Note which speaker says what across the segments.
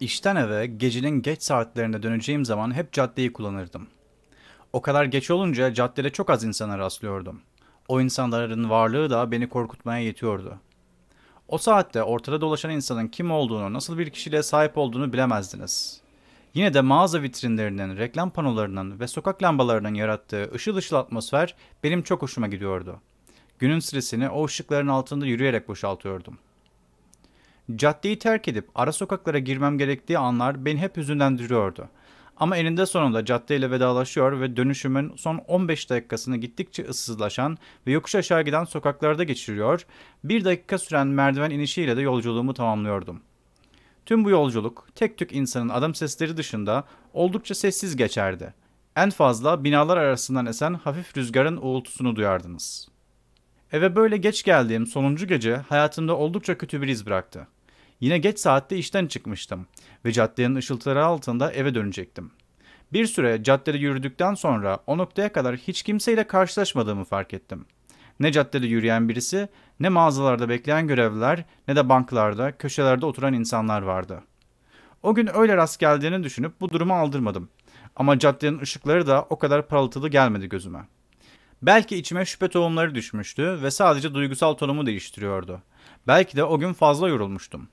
Speaker 1: İşten eve gecenin geç saatlerinde döneceğim zaman hep caddeyi kullanırdım. O kadar geç olunca caddede çok az insana rastlıyordum. O insanların varlığı da beni korkutmaya yetiyordu. O saatte ortada dolaşan insanın kim olduğunu, nasıl bir kişiliğe sahip olduğunu bilemezdiniz. Yine de mağaza vitrinlerinin, reklam panolarının ve sokak lambalarının yarattığı ışıl ışıl atmosfer benim çok hoşuma gidiyordu. Günün stresini o ışıkların altında yürüyerek boşaltıyordum.'' Caddeyi terk edip ara sokaklara girmem gerektiği anlar beni hep hüzünlendiriyordu. Ama eninde sonunda caddeyle vedalaşıyor ve dönüşümün son 15 dakikasını gittikçe ıssızlaşan ve yokuş aşağı giden sokaklarda geçiriyor, bir dakika süren merdiven inişiyle de yolculuğumu tamamlıyordum. Tüm bu yolculuk tek tük insanın adım sesleri dışında oldukça sessiz geçerdi. En fazla binalar arasından esen hafif rüzgarın uğultusunu duyardınız. Eve böyle geç geldiğim sonuncu gece hayatımda oldukça kötü bir iz bıraktı. Yine geç saatte işten çıkmıştım ve caddenin ışıltıları altında eve dönecektim. Bir süre caddede yürüdükten sonra o noktaya kadar hiç kimseyle karşılaşmadığımı fark ettim. Ne caddede yürüyen birisi, ne mağazalarda bekleyen görevliler, ne de banklarda, köşelerde oturan insanlar vardı. O gün öyle rast geldiğini düşünüp bu durumu aldırmadım. Ama caddenin ışıkları da o kadar parıltılı gelmedi gözüme. Belki içime şüphe tohumları düşmüştü ve sadece duygusal tonumu değiştiriyordu. Belki de o gün fazla yorulmuştum.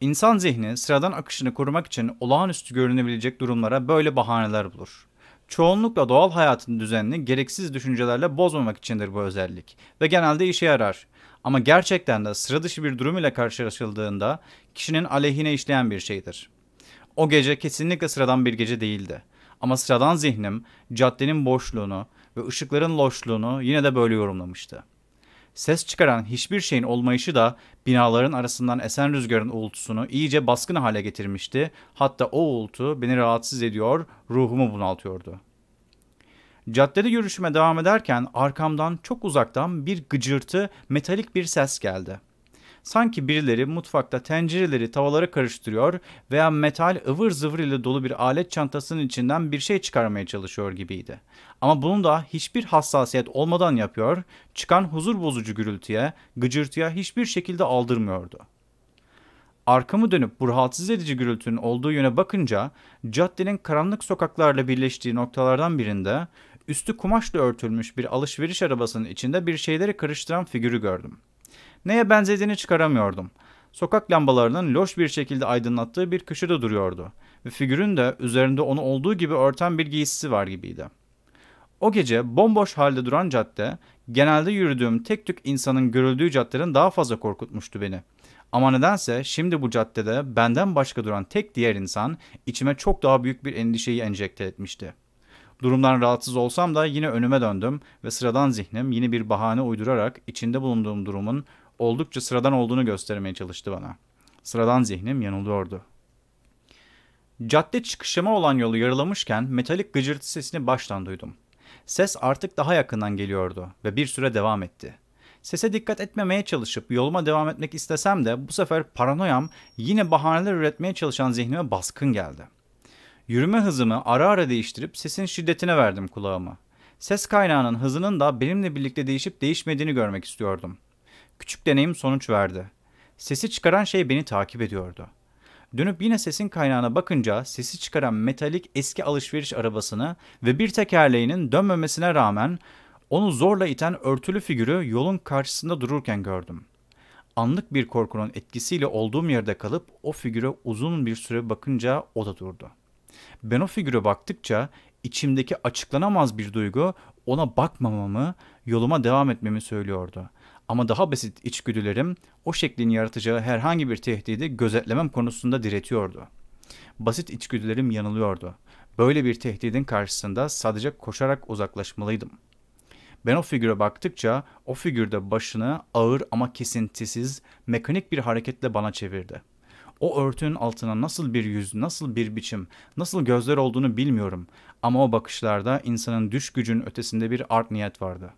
Speaker 1: İnsan zihni sıradan akışını korumak için olağanüstü görünebilecek durumlara böyle bahaneler bulur. Çoğunlukla doğal hayatın düzenini gereksiz düşüncelerle bozmamak içindir bu özellik ve genelde işe yarar. Ama gerçekten de sıra dışı bir durum ile karşılaşıldığında kişinin aleyhine işleyen bir şeydir. O gece kesinlikle sıradan bir gece değildi. Ama sıradan zihnim caddenin boşluğunu ve ışıkların loşluğunu yine de böyle yorumlamıştı ses çıkaran hiçbir şeyin olmayışı da binaların arasından esen rüzgarın uğultusunu iyice baskın hale getirmişti. Hatta o uğultu beni rahatsız ediyor, ruhumu bunaltıyordu. Caddede yürüyüşüme devam ederken arkamdan çok uzaktan bir gıcırtı, metalik bir ses geldi. Sanki birileri mutfakta tencereleri tavalara karıştırıyor veya metal ıvır zıvır ile dolu bir alet çantasının içinden bir şey çıkarmaya çalışıyor gibiydi. Ama bunu da hiçbir hassasiyet olmadan yapıyor, çıkan huzur bozucu gürültüye, gıcırtıya hiçbir şekilde aldırmıyordu. Arkamı dönüp bu rahatsız edici gürültünün olduğu yöne bakınca caddenin karanlık sokaklarla birleştiği noktalardan birinde üstü kumaşla örtülmüş bir alışveriş arabasının içinde bir şeyleri karıştıran figürü gördüm.'' Neye benzediğini çıkaramıyordum. Sokak lambalarının loş bir şekilde aydınlattığı bir köşede duruyordu ve figürün de üzerinde onu olduğu gibi örten bir giysisi var gibiydi. O gece bomboş halde duran cadde, genelde yürüdüğüm tek tük insanın görüldüğü caddeden daha fazla korkutmuştu beni. Ama nedense şimdi bu caddede benden başka duran tek diğer insan içime çok daha büyük bir endişeyi enjekte etmişti. Durumdan rahatsız olsam da yine önüme döndüm ve sıradan zihnim yeni bir bahane uydurarak içinde bulunduğum durumun oldukça sıradan olduğunu göstermeye çalıştı bana. Sıradan zihnim yanılıyordu. Cadde çıkışıma olan yolu yarılamışken metalik gıcırtı sesini baştan duydum. Ses artık daha yakından geliyordu ve bir süre devam etti. Sese dikkat etmemeye çalışıp yoluma devam etmek istesem de bu sefer paranoyam yine bahaneler üretmeye çalışan zihnime baskın geldi. Yürüme hızımı ara ara değiştirip sesin şiddetine verdim kulağımı. Ses kaynağının hızının da benimle birlikte değişip değişmediğini görmek istiyordum. Küçük deneyim sonuç verdi. Sesi çıkaran şey beni takip ediyordu. Dönüp yine sesin kaynağına bakınca sesi çıkaran metalik eski alışveriş arabasını ve bir tekerleğinin dönmemesine rağmen onu zorla iten örtülü figürü yolun karşısında dururken gördüm. Anlık bir korkunun etkisiyle olduğum yerde kalıp o figüre uzun bir süre bakınca o da durdu. Ben o figüre baktıkça içimdeki açıklanamaz bir duygu ona bakmamamı, yoluma devam etmemi söylüyordu. Ama daha basit içgüdülerim o şeklin yaratacağı herhangi bir tehdidi gözetlemem konusunda diretiyordu. Basit içgüdülerim yanılıyordu. Böyle bir tehdidin karşısında sadece koşarak uzaklaşmalıydım. Ben o figüre baktıkça o figürde başını ağır ama kesintisiz mekanik bir hareketle bana çevirdi. O örtünün altına nasıl bir yüz, nasıl bir biçim, nasıl gözler olduğunu bilmiyorum ama o bakışlarda insanın düş gücün ötesinde bir art niyet vardı.''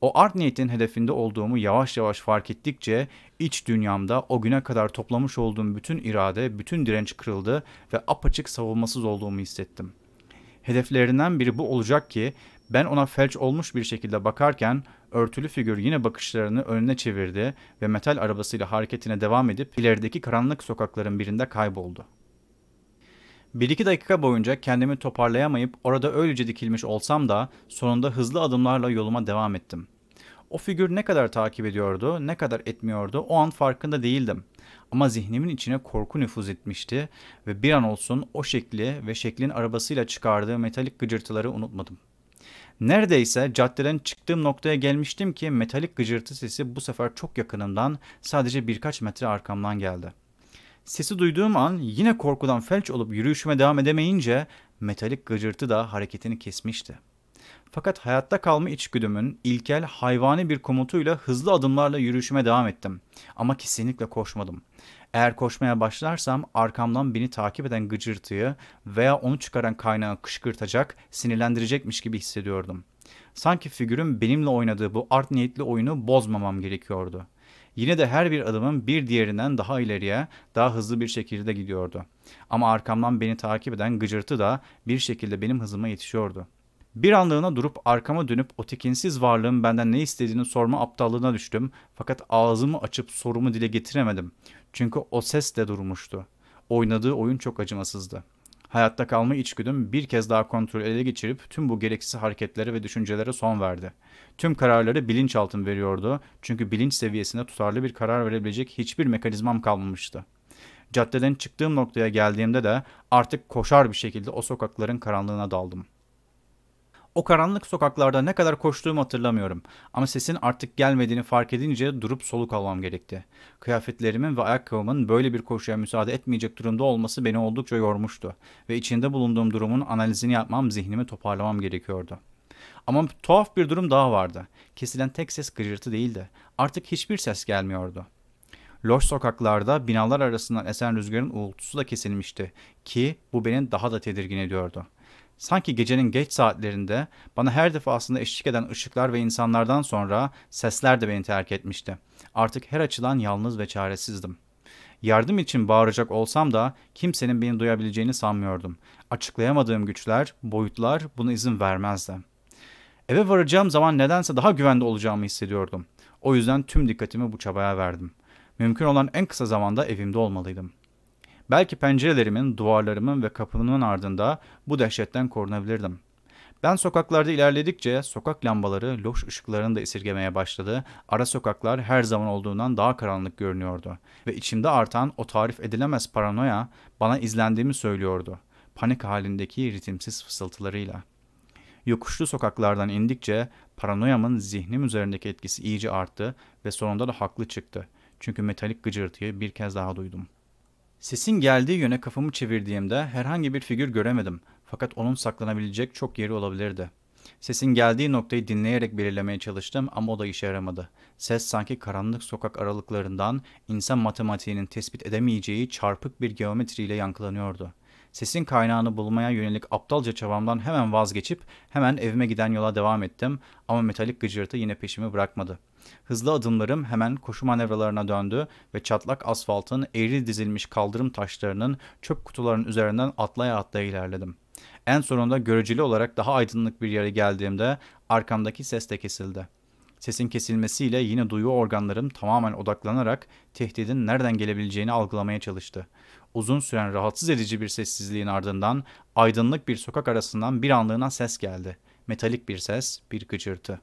Speaker 1: O art niyetin hedefinde olduğumu yavaş yavaş fark ettikçe iç dünyamda o güne kadar toplamış olduğum bütün irade, bütün direnç kırıldı ve apaçık savunmasız olduğumu hissettim. Hedeflerinden biri bu olacak ki ben ona felç olmuş bir şekilde bakarken örtülü figür yine bakışlarını önüne çevirdi ve metal arabasıyla hareketine devam edip ilerideki karanlık sokakların birinde kayboldu. 1-2 dakika boyunca kendimi toparlayamayıp orada öylece dikilmiş olsam da sonunda hızlı adımlarla yoluma devam ettim. O figür ne kadar takip ediyordu, ne kadar etmiyordu o an farkında değildim. Ama zihnimin içine korku nüfuz etmişti ve bir an olsun o şekli ve şeklin arabasıyla çıkardığı metalik gıcırtıları unutmadım. Neredeyse caddeden çıktığım noktaya gelmiştim ki metalik gıcırtı sesi bu sefer çok yakınımdan sadece birkaç metre arkamdan geldi.'' Sesi duyduğum an yine korkudan felç olup yürüyüşüme devam edemeyince metalik gıcırtı da hareketini kesmişti. Fakat hayatta kalma içgüdümün ilkel hayvani bir komutuyla hızlı adımlarla yürüyüşüme devam ettim. Ama kesinlikle koşmadım. Eğer koşmaya başlarsam arkamdan beni takip eden gıcırtıyı veya onu çıkaran kaynağı kışkırtacak, sinirlendirecekmiş gibi hissediyordum. Sanki figürün benimle oynadığı bu art niyetli oyunu bozmamam gerekiyordu.'' Yine de her bir adımım bir diğerinden daha ileriye, daha hızlı bir şekilde gidiyordu. Ama arkamdan beni takip eden gıcırtı da bir şekilde benim hızıma yetişiyordu. Bir anlığına durup arkama dönüp o tekinsiz varlığın benden ne istediğini sorma aptallığına düştüm. Fakat ağzımı açıp sorumu dile getiremedim. Çünkü o ses de durmuştu. Oynadığı oyun çok acımasızdı.'' Hayatta kalma içgüdüm bir kez daha kontrol ele geçirip tüm bu gereksiz hareketlere ve düşüncelere son verdi. Tüm kararları bilinçaltım veriyordu çünkü bilinç seviyesinde tutarlı bir karar verebilecek hiçbir mekanizmam kalmamıştı. Caddeden çıktığım noktaya geldiğimde de artık koşar bir şekilde o sokakların karanlığına daldım.'' O karanlık sokaklarda ne kadar koştuğumu hatırlamıyorum ama sesin artık gelmediğini fark edince durup soluk almam gerekti. Kıyafetlerimin ve ayakkabımın böyle bir koşuya müsaade etmeyecek durumda olması beni oldukça yormuştu ve içinde bulunduğum durumun analizini yapmam, zihnimi toparlamam gerekiyordu. Ama tuhaf bir durum daha vardı. Kesilen tek ses gıcırtı değildi. Artık hiçbir ses gelmiyordu. Loş sokaklarda binalar arasından esen rüzgarın uğultusu da kesilmişti ki bu beni daha da tedirgin ediyordu.'' Sanki gecenin geç saatlerinde bana her defasında eşlik eden ışıklar ve insanlardan sonra sesler de beni terk etmişti. Artık her açıdan yalnız ve çaresizdim. Yardım için bağıracak olsam da kimsenin beni duyabileceğini sanmıyordum. Açıklayamadığım güçler, boyutlar buna izin vermezdi. Eve varacağım zaman nedense daha güvende olacağımı hissediyordum. O yüzden tüm dikkatimi bu çabaya verdim. Mümkün olan en kısa zamanda evimde olmalıydım. Belki pencerelerimin, duvarlarımın ve kapımın ardında bu dehşetten korunabilirdim. Ben sokaklarda ilerledikçe sokak lambaları loş ışıklarını da esirgemeye başladı. Ara sokaklar her zaman olduğundan daha karanlık görünüyordu. Ve içimde artan o tarif edilemez paranoya bana izlendiğimi söylüyordu. Panik halindeki ritimsiz fısıltılarıyla. Yokuşlu sokaklardan indikçe paranoyamın zihnim üzerindeki etkisi iyice arttı ve sonunda da haklı çıktı. Çünkü metalik gıcırtıyı bir kez daha duydum.'' Sesin geldiği yöne kafamı çevirdiğimde herhangi bir figür göremedim. Fakat onun saklanabilecek çok yeri olabilirdi. Sesin geldiği noktayı dinleyerek belirlemeye çalıştım ama o da işe yaramadı. Ses sanki karanlık sokak aralıklarından insan matematiğinin tespit edemeyeceği çarpık bir geometriyle yankılanıyordu. Sesin kaynağını bulmaya yönelik aptalca çabamdan hemen vazgeçip hemen evime giden yola devam ettim ama metalik gıcırtı yine peşimi bırakmadı. Hızlı adımlarım hemen koşu manevralarına döndü ve çatlak asfaltın eğri dizilmiş kaldırım taşlarının çöp kutularının üzerinden atlaya atlaya ilerledim. En sonunda göreceli olarak daha aydınlık bir yere geldiğimde arkamdaki ses de kesildi. Sesin kesilmesiyle yine duyu organlarım tamamen odaklanarak tehdidin nereden gelebileceğini algılamaya çalıştı. Uzun süren rahatsız edici bir sessizliğin ardından aydınlık bir sokak arasından bir anlığına ses geldi. Metalik bir ses, bir gıcırtı.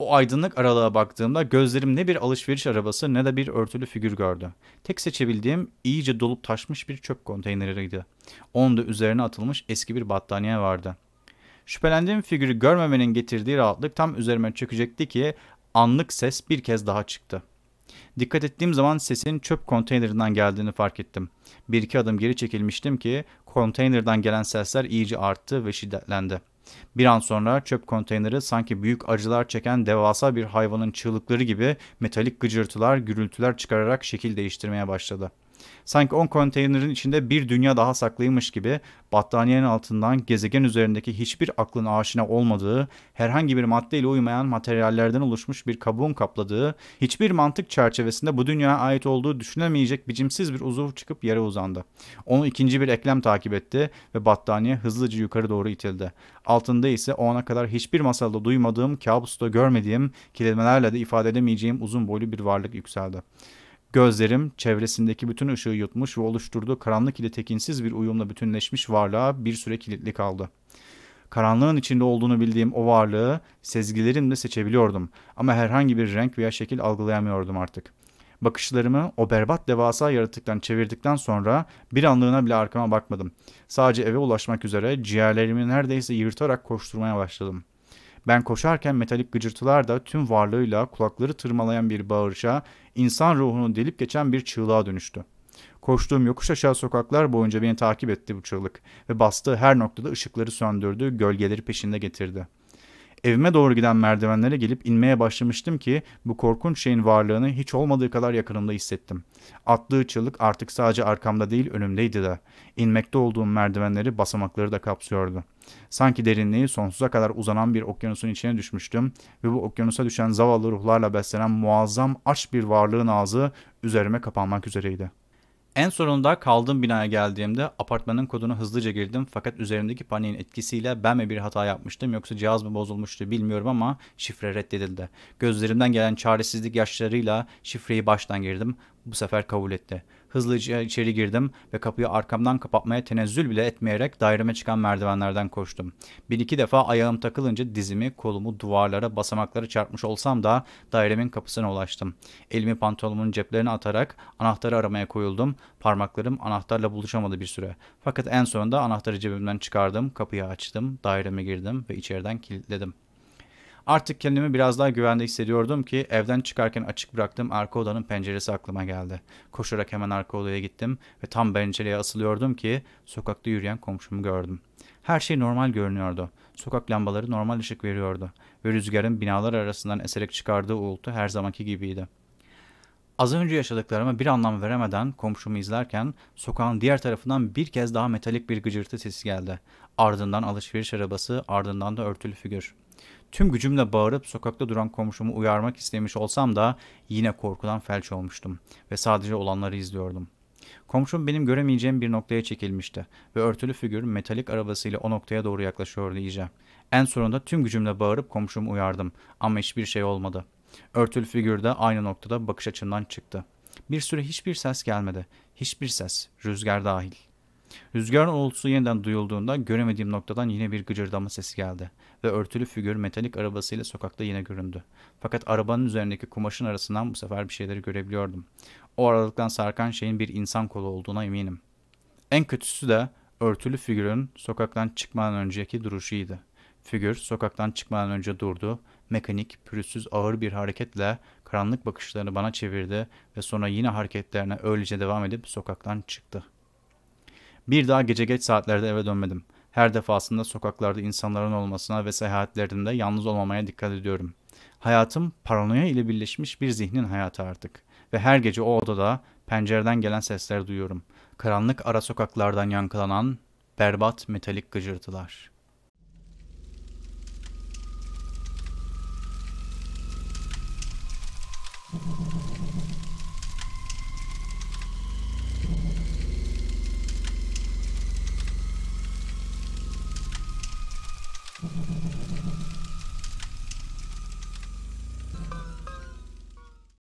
Speaker 1: O aydınlık aralığa baktığımda gözlerim ne bir alışveriş arabası ne de bir örtülü figür gördü. Tek seçebildiğim iyice dolup taşmış bir çöp konteyneriydi. Onun da üzerine atılmış eski bir battaniye vardı. Şüphelendiğim figürü görmemenin getirdiği rahatlık tam üzerime çökecekti ki anlık ses bir kez daha çıktı. Dikkat ettiğim zaman sesin çöp konteynerinden geldiğini fark ettim. Bir iki adım geri çekilmiştim ki konteynerden gelen sesler iyice arttı ve şiddetlendi. Bir an sonra çöp konteyneri sanki büyük acılar çeken devasa bir hayvanın çığlıkları gibi metalik gıcırtılar, gürültüler çıkararak şekil değiştirmeye başladı. Sanki 10 konteynerin içinde bir dünya daha saklıymış gibi battaniyenin altından gezegen üzerindeki hiçbir aklın aşina olmadığı, herhangi bir maddeyle uymayan materyallerden oluşmuş bir kabuğun kapladığı, hiçbir mantık çerçevesinde bu dünyaya ait olduğu düşünemeyecek biçimsiz bir uzuv çıkıp yere uzandı. Onu ikinci bir eklem takip etti ve battaniye hızlıca yukarı doğru itildi. Altında ise o ana kadar hiçbir masalda duymadığım, kabusta görmediğim, kelimelerle de ifade edemeyeceğim uzun boylu bir varlık yükseldi. Gözlerim çevresindeki bütün ışığı yutmuş ve oluşturduğu karanlık ile tekinsiz bir uyumla bütünleşmiş varlığa bir süre kilitli kaldı. Karanlığın içinde olduğunu bildiğim o varlığı sezgilerimle seçebiliyordum ama herhangi bir renk veya şekil algılayamıyordum artık. Bakışlarımı o berbat devasa yaratıktan çevirdikten sonra bir anlığına bile arkama bakmadım. Sadece eve ulaşmak üzere ciğerlerimi neredeyse yırtarak koşturmaya başladım.'' Ben koşarken metalik gıcırtılar da tüm varlığıyla kulakları tırmalayan bir bağırışa, insan ruhunu delip geçen bir çığlığa dönüştü. Koştuğum yokuş aşağı sokaklar boyunca beni takip etti bu çığlık ve bastığı her noktada ışıkları söndürdü, gölgeleri peşinde getirdi.'' Evime doğru giden merdivenlere gelip inmeye başlamıştım ki bu korkunç şeyin varlığını hiç olmadığı kadar yakınımda hissettim. Attığı çığlık artık sadece arkamda değil önümdeydi de. İnmekte olduğum merdivenleri basamakları da kapsıyordu. Sanki derinliği sonsuza kadar uzanan bir okyanusun içine düşmüştüm ve bu okyanusa düşen zavallı ruhlarla beslenen muazzam aç bir varlığın ağzı üzerime kapanmak üzereydi. En sonunda kaldığım binaya geldiğimde apartmanın kodunu hızlıca girdim fakat üzerimdeki paniğin etkisiyle ben mi bir hata yapmıştım yoksa cihaz mı bozulmuştu bilmiyorum ama şifre reddedildi. Gözlerimden gelen çaresizlik yaşlarıyla şifreyi baştan girdim bu sefer kabul etti. Hızlıca içeri girdim ve kapıyı arkamdan kapatmaya tenezzül bile etmeyerek daireme çıkan merdivenlerden koştum. Bir iki defa ayağım takılınca dizimi, kolumu duvarlara, basamaklara çarpmış olsam da dairemin kapısına ulaştım. Elimi pantolonumun ceplerine atarak anahtarı aramaya koyuldum. Parmaklarım anahtarla buluşamadı bir süre. Fakat en sonunda anahtarı cebimden çıkardım, kapıyı açtım, daireme girdim ve içeriden kilitledim.'' Artık kendimi biraz daha güvende hissediyordum ki evden çıkarken açık bıraktığım arka odanın penceresi aklıma geldi. Koşarak hemen arka odaya gittim ve tam pencereye asılıyordum ki sokakta yürüyen komşumu gördüm. Her şey normal görünüyordu. Sokak lambaları normal ışık veriyordu ve rüzgarın binalar arasından eserek çıkardığı uğultu her zamanki gibiydi. Az önce yaşadıklarıma bir anlam veremeden komşumu izlerken sokağın diğer tarafından bir kez daha metalik bir gıcırtı sesi geldi. Ardından alışveriş arabası, ardından da örtülü figür. Tüm gücümle bağırıp sokakta duran komşumu uyarmak istemiş olsam da yine korkudan felç olmuştum ve sadece olanları izliyordum. Komşum benim göremeyeceğim bir noktaya çekilmişti ve örtülü figür metalik arabasıyla o noktaya doğru yaklaşıyordu iyice. En sonunda tüm gücümle bağırıp komşumu uyardım ama hiçbir şey olmadı. Örtülü figür de aynı noktada bakış açımdan çıktı. Bir süre hiçbir ses gelmedi. Hiçbir ses, rüzgar dahil.'' Rüzgarın uğultusu yeniden duyulduğunda göremediğim noktadan yine bir gıcırdama sesi geldi ve örtülü figür metalik arabasıyla sokakta yine göründü. Fakat arabanın üzerindeki kumaşın arasından bu sefer bir şeyleri görebiliyordum. O aralıktan sarkan şeyin bir insan kolu olduğuna eminim. En kötüsü de örtülü figürün sokaktan çıkmadan önceki duruşuydu. Figür sokaktan çıkmadan önce durdu, mekanik, pürüzsüz ağır bir hareketle karanlık bakışlarını bana çevirdi ve sonra yine hareketlerine öylece devam edip sokaktan çıktı.'' Bir daha gece geç saatlerde eve dönmedim. Her defasında sokaklarda insanların olmasına ve seyahatlerinde yalnız olmamaya dikkat ediyorum. Hayatım paranoya ile birleşmiş bir zihnin hayatı artık. Ve her gece o odada pencereden gelen sesler duyuyorum. Karanlık ara sokaklardan yankılanan berbat metalik gıcırtılar.'' Thank you. Thank you.